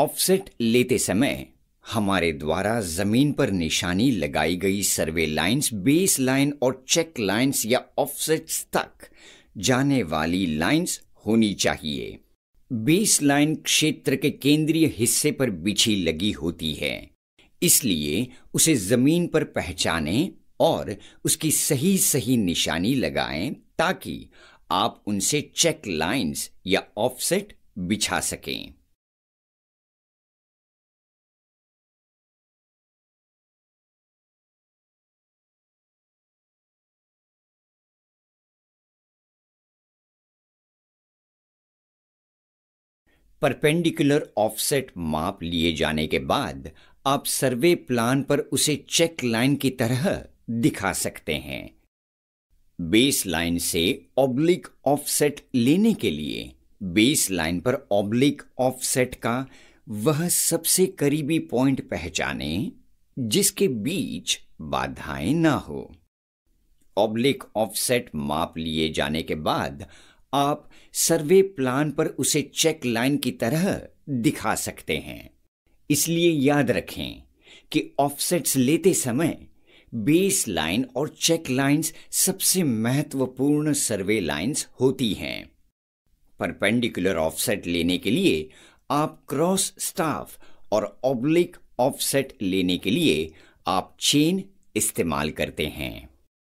offset लेते समय हमारे द्वारा जमीन पर निशानी लगाई गई सर्वे लाइंस बेस लाइन और चेक लाइंस या ऑफसेट्स तक जाने वाली लाइंस होनी चाहिए बेस लाइन क्षेत्र के केंद्रीय हिस्से पर बिछी लगी होती है इसलिए उसे जमीन पर पहचाने और उसकी सही सही निशानी लगाएं ताकि आप उनसे चेक लाइंस या ऑफसेट बिछा सकें परपेंडिकुलर ऑफसेट माप लिए जाने के बाद आप सर्वे प्लान पर उसे चेक लाइन की तरह दिखा सकते हैं बेस लाइन से ऑब्लिक ऑफसेट लेने के लिए बेस लाइन पर ऑब्लिक ऑफसेट का वह सबसे करीबी पॉइंट पहचाने जिसके बीच बाधाएं ना हो ऑब्लिक ऑफसेट माप लिए जाने के बाद आप सर्वे प्लान पर उसे चेक लाइन की तरह दिखा सकते हैं इसलिए याद रखें कि ऑफसेट्स लेते समय बेस लाइन और चेक लाइंस सबसे महत्वपूर्ण सर्वे लाइंस होती हैं परपेंडिकुलर ऑफसेट लेने के लिए आप क्रॉस स्टाफ और ऑब्लिक ऑफसेट लेने के लिए आप चेन इस्तेमाल करते हैं